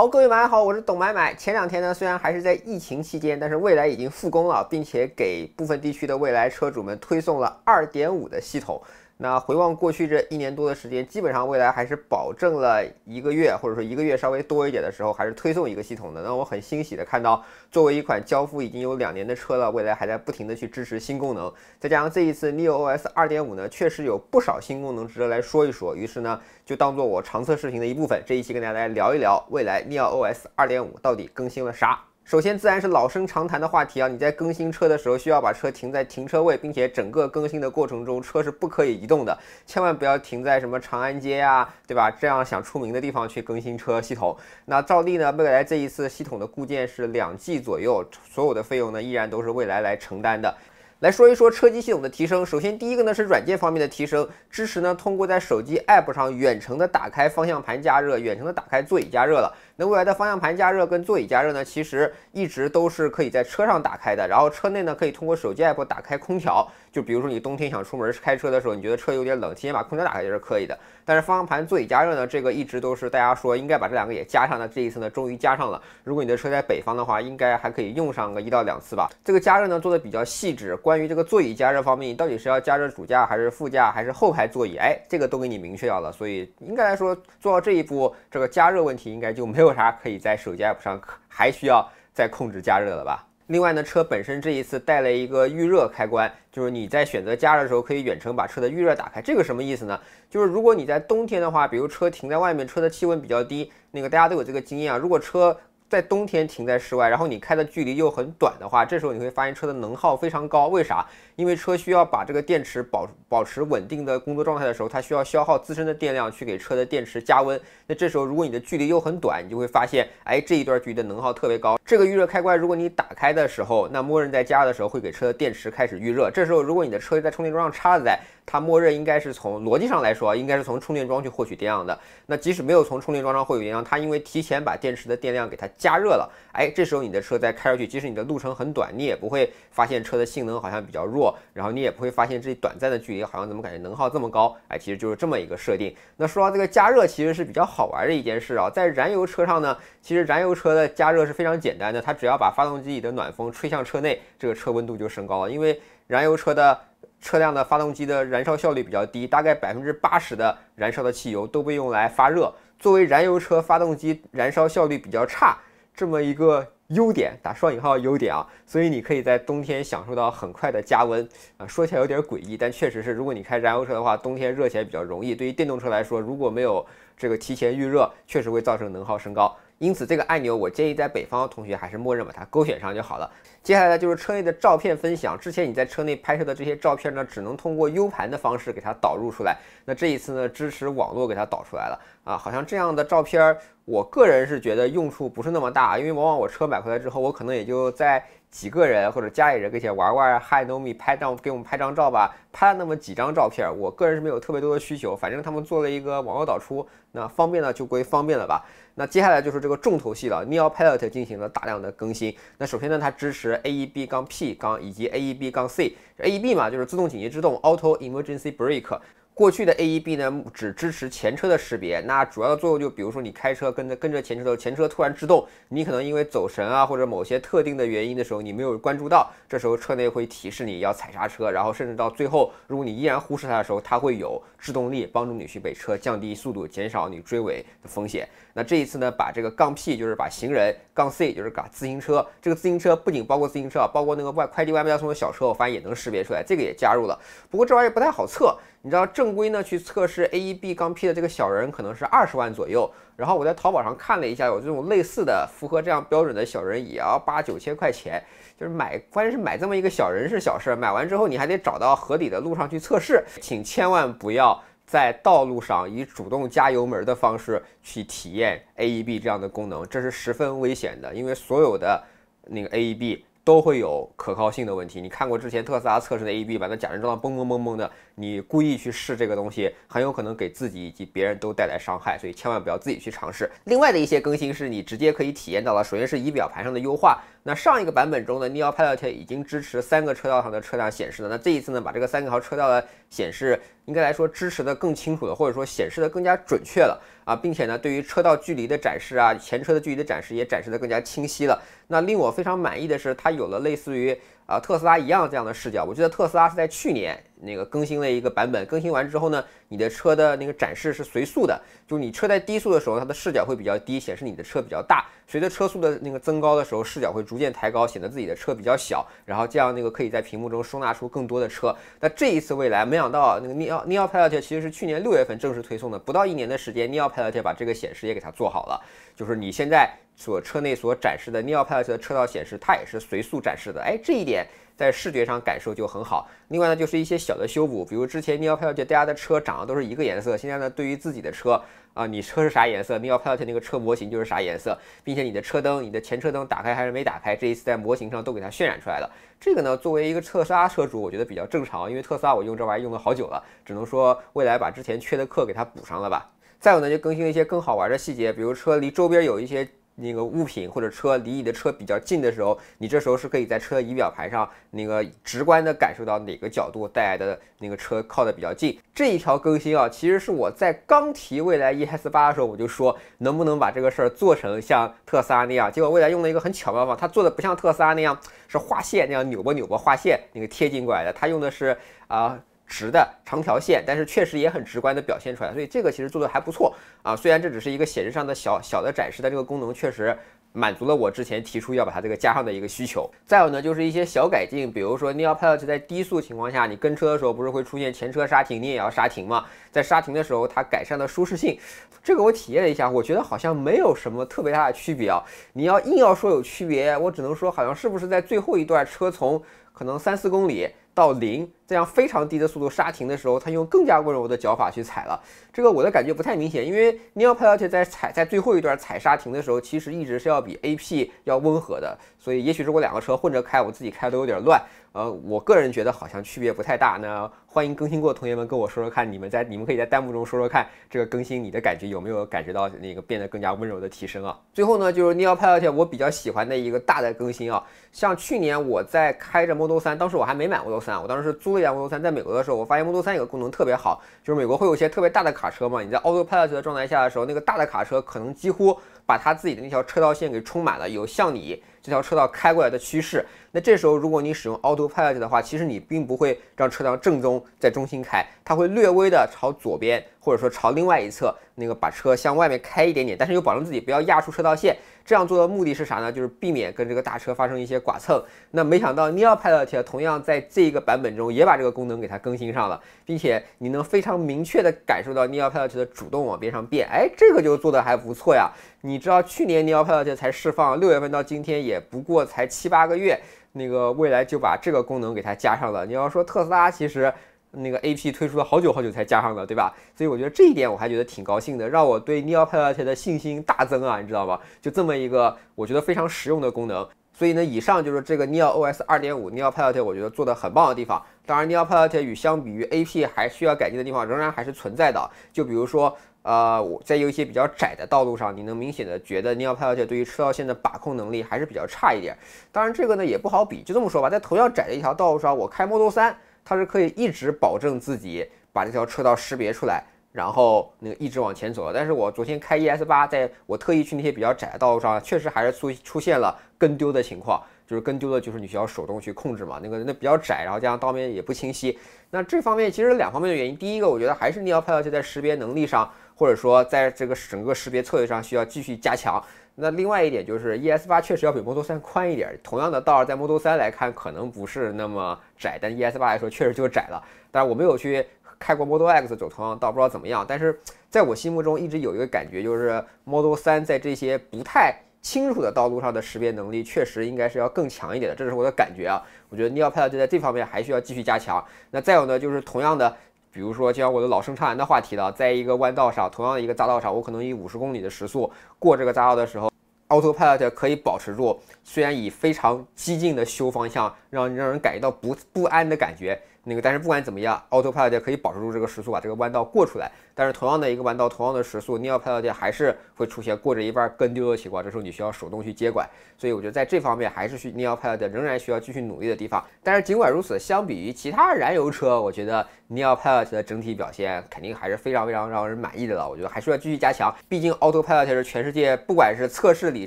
好，各位买买好，我是董买买。前两天呢，虽然还是在疫情期间，但是蔚来已经复工了，并且给部分地区的蔚来车主们推送了2.5的系统。那回望过去这一年多的时间，基本上未来还是保证了一个月，或者说一个月稍微多一点的时候，还是推送一个系统的。让我很欣喜的看到，作为一款交付已经有两年的车了，未来还在不停的去支持新功能。再加上这一次 Neo OS 二点五呢，确实有不少新功能值得来说一说。于是呢，就当做我长测视频的一部分，这一期跟大家来聊一聊未来 Neo OS 二点五到底更新了啥。首先自然是老生常谈的话题啊！你在更新车的时候，需要把车停在停车位，并且整个更新的过程中，车是不可以移动的，千万不要停在什么长安街呀，对吧？这样想出名的地方去更新车系统。那照例呢，未来这一次系统的固件是两 G 左右，所有的费用呢依然都是未来来承担的。来说一说车机系统的提升，首先第一个呢是软件方面的提升，支持呢通过在手机 App 上远程的打开方向盘加热，远程的打开座椅加热了。那未来的方向盘加热跟座椅加热呢？其实一直都是可以在车上打开的。然后车内呢，可以通过手机 app 打开空调。就比如说你冬天想出门开车的时候，你觉得车有点冷，提前把空调打开也是可以的。但是方向盘座椅加热呢，这个一直都是大家说应该把这两个也加上。那这一次呢，终于加上了。如果你的车在北方的话，应该还可以用上个一到两次吧。这个加热呢做的比较细致。关于这个座椅加热方面，你到底是要加热主驾还是副驾还是后排座椅？哎，这个都给你明确掉了。所以应该来说做到这一步，这个加热问题应该就没有。为啥可以在手机 APP 上，还需要再控制加热了吧？另外呢，车本身这一次带了一个预热开关，就是你在选择加热的时候，可以远程把车的预热打开。这个什么意思呢？就是如果你在冬天的话，比如车停在外面，车的气温比较低，那个大家都有这个经验啊。如果车在冬天停在室外，然后你开的距离又很短的话，这时候你会发现车的能耗非常高。为啥？因为车需要把这个电池保保持稳定的工作状态的时候，它需要消耗自身的电量去给车的电池加温。那这时候如果你的距离又很短，你就会发现，哎，这一段距离的能耗特别高。这个预热开关如果你打开的时候，那默认在加热的时候会给车的电池开始预热。这时候如果你的车在充电桩上插着。它默认应该是从逻辑上来说，应该是从充电桩去获取电量的。那即使没有从充电桩上获取电量，它因为提前把电池的电量给它加热了，哎，这时候你的车再开出去，即使你的路程很短，你也不会发现车的性能好像比较弱，然后你也不会发现这短暂的距离好像怎么感觉能耗这么高，哎，其实就是这么一个设定。那说到这个加热，其实是比较好玩的一件事啊。在燃油车上呢，其实燃油车的加热是非常简单的，它只要把发动机里的暖风吹向车内，这个车温度就升高了，因为燃油车的。车辆的发动机的燃烧效率比较低，大概百分之八十的燃烧的汽油都被用来发热。作为燃油车，发动机燃烧效率比较差，这么一个优点，打双引号优点啊，所以你可以在冬天享受到很快的加温啊。说起来有点诡异，但确实是，如果你开燃油车的话，冬天热起来比较容易。对于电动车来说，如果没有这个提前预热，确实会造成能耗升高。因此，这个按钮我建议在北方的同学还是默认把它勾选上就好了。接下来呢，就是车内的照片分享。之前你在车内拍摄的这些照片呢，只能通过 U 盘的方式给它导入出来。那这一次呢，支持网络给它导出来了啊。好像这样的照片，我个人是觉得用处不是那么大，因为往往我车买回来之后，我可能也就在。几个人或者家里人跟前玩玩，Hi Nomi，拍张给我们拍张照吧，拍了那么几张照片，我个人是没有特别多的需求，反正他们做了一个网络导出，那方便呢就归方便了吧。那接下来就是这个重头戏了，Neopilot 进行了大量的更新。那首先呢，它支持 AEB 杠 P 杠以及 AEB 杠 C，AEB 嘛就是自动紧急制动，Auto Emergency Brake。过去的 AEB 呢，只支持前车的识别，那主要的作用就比如说你开车跟着跟着前车走，前车突然制动，你可能因为走神啊，或者某些特定的原因的时候，你没有关注到，这时候车内会提示你要踩刹车，然后甚至到最后，如果你依然忽视它的时候，它会有制动力帮助你去被车降低速度，减少你追尾的风险。那这一次呢，把这个杠 P 就是把行人，杠 C 就是把自行车，这个自行车不仅包括自行车啊，包括那个外快递外卖送的小车，我发现也能识别出来，这个也加入了。不过这玩意儿不太好测。你知道正规呢去测试 AEB 杠 P 的这个小人可能是二十万左右，然后我在淘宝上看了一下，有这种类似的符合这样标准的小人也要八九千块钱，就是买，关键是买这么一个小人是小事儿，买完之后你还得找到合理的路上去测试，请千万不要在道路上以主动加油门的方式去体验 AEB 这样的功能，这是十分危险的，因为所有的那个 AEB。都会有可靠性的问题。你看过之前特斯拉测试的 A B 版，那假人装的嘣嘣嘣嘣的。你故意去试这个东西，很有可能给自己以及别人都带来伤害，所以千万不要自己去尝试。另外的一些更新是你直接可以体验到的。首先是仪表盘上的优化。那上一个版本中的 n e o Pilot 已经支持三个车道上的车辆显示了。那这一次呢，把这个三个号车道的显示。应该来说，支持的更清楚了，或者说显示的更加准确了啊，并且呢，对于车道距离的展示啊，前车的距离的展示也展示的更加清晰了。那令我非常满意的是，它有了类似于。啊，特斯拉一样这样的视角，我记得特斯拉是在去年那个更新了一个版本，更新完之后呢，你的车的那个展示是随速的，就是你车在低速的时候，它的视角会比较低，显示你的车比较大；随着车速的那个增高的时候，视角会逐渐抬高，显得自己的车比较小，然后这样那个可以在屏幕中收纳出更多的车。那这一次未来没想到那个 Neo Neo Pilot 其实是去年六月份正式推送的，不到一年的时间，n e o Pilot 把这个显示也给它做好了，就是你现在。所车内所展示的 Neo Pilot 的车道显示，它也是随速展示的，哎，这一点在视觉上感受就很好。另外呢，就是一些小的修补，比如之前 Neo Pilot 大家的车长得都是一个颜色，现在呢，对于自己的车啊，你车是啥颜色，Neo Pilot 那个车模型就是啥颜色，并且你的车灯，你的前车灯打开还是没打开，这一次在模型上都给它渲染出来了。这个呢，作为一个特斯拉车主，我觉得比较正常，因为特斯拉我用这玩意用了好久了，只能说未来把之前缺的课给它补上了吧。再有呢，就更新一些更好玩的细节，比如车离周边有一些。那个物品或者车离你的车比较近的时候，你这时候是可以在车仪表盘上那个直观地感受到哪个角度带来的那个车靠的比较近。这一条更新啊，其实是我在刚提蔚来 ES 八的时候，我就说能不能把这个事儿做成像特斯拉那样。结果蔚来用了一个很巧妙方法，它做的不像特斯拉那样是画线那样扭吧扭吧画线那个贴近过来的，它用的是啊。直的长条线，但是确实也很直观的表现出来，所以这个其实做的还不错啊。虽然这只是一个显示上的小小的展示，但这个功能确实满足了我之前提出要把它这个加上的一个需求。再有呢，就是一些小改进，比如说 Neo Pilot 在低速情况下，你跟车的时候不是会出现前车刹停，你也要刹停嘛？在刹停的时候，它改善了舒适性，这个我体验了一下，我觉得好像没有什么特别大的区别啊。你要硬要说有区别，我只能说好像是不是在最后一段车从可能三四公里到零。这样非常低的速度刹停的时候，他用更加温柔的脚法去踩了。这个我的感觉不太明显，因为 Neil p a l l t 在踩在最后一段踩刹停的时候，其实一直是要比 A P 要温和的。所以也许如果两个车混着开，我自己开都有点乱。呃，我个人觉得好像区别不太大。那欢迎更新过的同学们跟我说说看，你们在你们可以在弹幕中说说看，这个更新你的感觉有没有感觉到那个变得更加温柔的提升啊？最后呢，就是 Neil p a l l t 我比较喜欢的一个大的更新啊。像去年我在开着 Model 3，当时我还没买 Model 3，我当时是租。这辆 m o d e l 3，在美国的时候，我发现 m o d e l 3有个功能特别好，就是美国会有一些特别大的卡车嘛。你在 Autopilot 的状态下的时候，那个大的卡车可能几乎把它自己的那条车道线给充满了，有向你这条车道开过来的趋势。那这时候如果你使用 Autopilot 的话，其实你并不会让车辆正中在中心开，它会略微的朝左边或者说朝另外一侧那个把车向外面开一点点，但是又保证自己不要压出车道线。这样做的目的是啥呢？就是避免跟这个大车发生一些剐蹭。那没想到，neo p l o t 同样在这个版本中也把这个功能给它更新上了，并且你能非常明确地感受到 neo p l o t 的主动往边上变。哎，这个就做的还不错呀。你知道去年 neo p l o t 才释放，六月份到今天也不过才七八个月，那个未来就把这个功能给它加上了。你要说特斯拉，其实。那个 A P 推出了好久好久才加上的，对吧？所以我觉得这一点我还觉得挺高兴的，让我对 Neo Pilot 的信心大增啊！你知道吗？就这么一个我觉得非常实用的功能。所以呢，以上就是这个 Neo OS 2.5 Neo Pilot 我觉得做的很棒的地方。当然，Neo Pilot 与相比于 A P 还需要改进的地方仍然还是存在的。就比如说，呃，我在有一些比较窄的道路上，你能明显的觉得 Neo Pilot 对于车道线的把控能力还是比较差一点。当然，这个呢也不好比，就这么说吧，在同样窄的一条道路上，我开 Model 3。它是可以一直保证自己把这条车道识别出来，然后那个一直往前走。但是我昨天开 ES 八，在我特意去那些比较窄的道路上，确实还是出出现了跟丢的情况。就是跟丢的就是你需要手动去控制嘛，那个那比较窄，然后加上道面也不清晰。那这方面其实两方面的原因。第一个，我觉得还是 Neo Pilot 在识别能力上，或者说在这个整个识别策略上需要继续加强。那另外一点就是，ES 八确实要比 Model 三宽一点。同样的道，在 Model 三来看可能不是那么窄，但 ES 八来说确实就窄了。当然我没有去开过 Model X 走同样的道，不知道怎么样。但是在我心目中一直有一个感觉，就是 Model 三在这些不太清楚的道路上的识别能力确实应该是要更强一点的，这是我的感觉啊。我觉得 Neo p a d o 在这方面还需要继续加强。那再有呢，就是同样的。比如说，就像我的老生常谈的话题了，在一个弯道上，同样的一个匝道上，我可能以五十公里的时速过这个匝道的时候，Autopilot 可以保持住，虽然以非常激进的修方向，让让人感觉到不不安的感觉，那个，但是不管怎么样，Autopilot 可以保持住这个时速，把这个弯道过出来。但是同样的一个弯道，同样的时速，Neo Pilot 还是会出现过着一半跟丢的情况，这时候你需要手动去接管。所以我觉得在这方面还是去 Neo Pilot 仍然需要继续努力的地方。但是尽管如此，相比于其他燃油车，我觉得 Neo Pilot 的整体表现肯定还是非常非常让人满意的了。我觉得还是要继续加强，毕竟 Auto Pilot 是全世界不管是测试里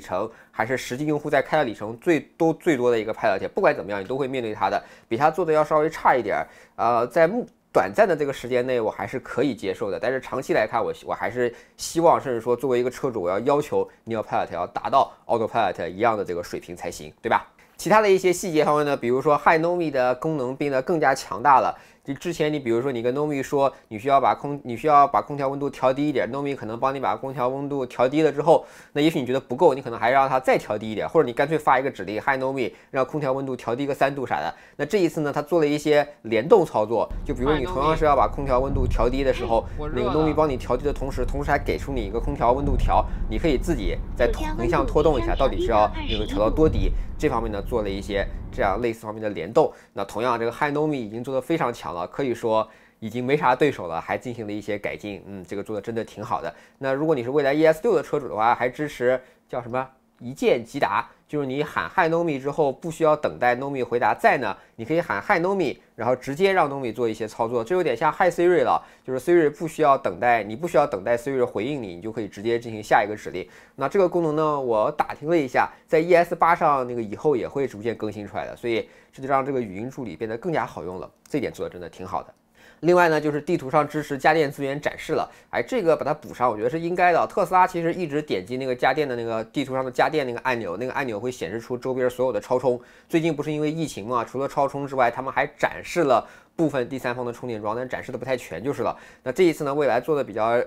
程还是实际用户在开的里程最多最多的一个 Pilot，不管怎么样你都会面对它的，比它做的要稍微差一点。呃，在目短暂的这个时间内，我还是可以接受的。但是长期来看，我我还是希望，甚至说作为一个车主，我要要求 Neo Pilot 要达到 Autopilot 一样的这个水平才行，对吧？其他的一些细节方面呢，比如说 Hi Nomi 的功能变得更加强大了。就之前，你比如说，你跟糯米说，你需要把空你需要把空调温度调低一点，糯米可能帮你把空调温度调低了之后，那也许你觉得不够，你可能还让它再调低一点，或者你干脆发一个指令，Hi 糯米，让空调温度调低个三度啥的。那这一次呢，它做了一些联动操作，就比如你同样是要把空调温度调低的时候，那个糯米帮你调低的同时，同时还给出你一个空调温度调，你可以自己在横向拖动一下，到底是要那个调到多低，这方面呢做了一些。这样类似方面的联动，那同样这个 Hi Nomi 已经做得非常强了，可以说已经没啥对手了，还进行了一些改进，嗯，这个做的真的挺好的。那如果你是未来 ES6 的车主的话，还支持叫什么一键即达。就是你喊 Hi Nomi 之后不需要等待 Nomi 回答在呢，你可以喊 Hi Nomi，然后直接让 Nomi 做一些操作，这有点像 Hi Siri 了，就是 Siri 不需要等待，你不需要等待 Siri 回应你，你就可以直接进行下一个指令。那这个功能呢，我打听了一下，在 ES 八上那个以后也会逐渐更新出来的，所以这就让这个语音助理变得更加好用了，这点做的真的挺好的。另外呢，就是地图上支持家电资源展示了，哎，这个把它补上，我觉得是应该的。特斯拉其实一直点击那个家电的那个地图上的家电那个按钮，那个按钮会显示出周边所有的超充。最近不是因为疫情嘛，除了超充之外，他们还展示了部分第三方的充电桩，但展示的不太全就是了。那这一次呢，未来做的比较。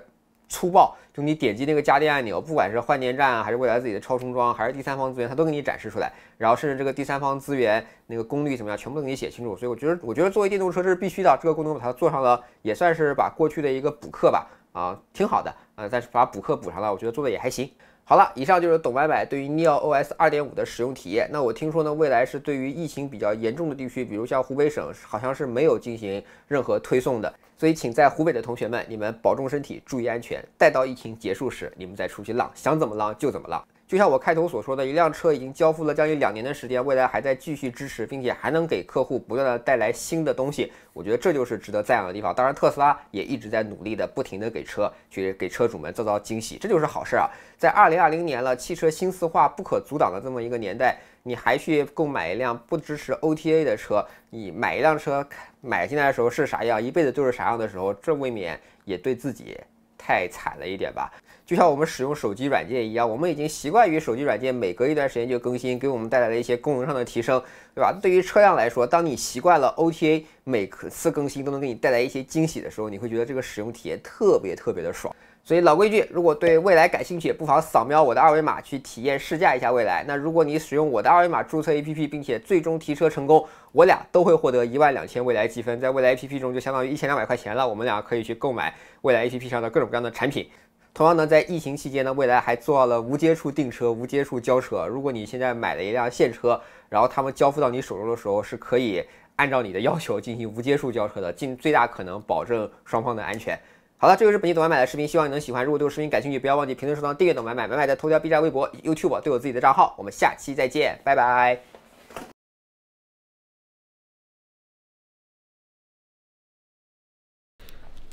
粗暴，就你点击那个家电按钮，不管是换电站还是未来自己的超充桩，还是第三方资源，它都给你展示出来。然后甚至这个第三方资源那个功率怎么样，全部都给你写清楚。所以我觉得，我觉得作为电动车，这是必须的。这个功能把它做上了，也算是把过去的一个补课吧，啊，挺好的，啊，但是把补课补上了，我觉得做的也还行。好了，以上就是董买买对于 Neo OS 2.5的使用体验。那我听说呢，未来是对于疫情比较严重的地区，比如像湖北省，好像是没有进行任何推送的。所以，请在湖北的同学们，你们保重身体，注意安全，待到疫情结束时，你们再出去浪，想怎么浪就怎么浪。就像我开头所说的一辆车已经交付了将近两年的时间，未来还在继续支持，并且还能给客户不断的带来新的东西，我觉得这就是值得赞扬的地方。当然，特斯拉也一直在努力的不停的给车去给车主们制造惊喜，这就是好事啊。在2020年了，汽车新四化不可阻挡的这么一个年代，你还去购买一辆不支持 OTA 的车？你买一辆车买进来的时候是啥样，一辈子就是啥样的时候，这未免也对自己太惨了一点吧。就像我们使用手机软件一样，我们已经习惯于手机软件每隔一段时间就更新，给我们带来了一些功能上的提升，对吧？对于车辆来说，当你习惯了 OTA 每次更新都能给你带来一些惊喜的时候，你会觉得这个使用体验特别特别的爽。所以老规矩，如果对未来感兴趣，不妨扫描我的二维码去体验试驾一下未来。那如果你使用我的二维码注册 APP，并且最终提车成功，我俩都会获得一万两千未来积分，在未来 APP 中就相当于一千两百块钱了，我们俩可以去购买未来 APP 上的各种各样的产品。同样呢，在疫情期间呢，蔚来还做到了无接触订车、无接触交车。如果你现在买了一辆现车，然后他们交付到你手中的时候，是可以按照你的要求进行无接触交车的，尽最大可能保证双方的安全。好了，这个是本期懂买买的视频，希望你能喜欢。如果对视频感兴趣，不要忘记评论、收藏、订阅懂买买。买买的头条、B 站、微博、YouTube 都有自己的账号。我们下期再见，拜拜。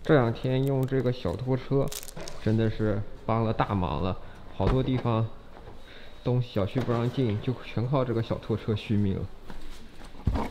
这两天用这个小拖车。真的是帮了大忙了，好多地方东小区不让进，就全靠这个小拖车续命了。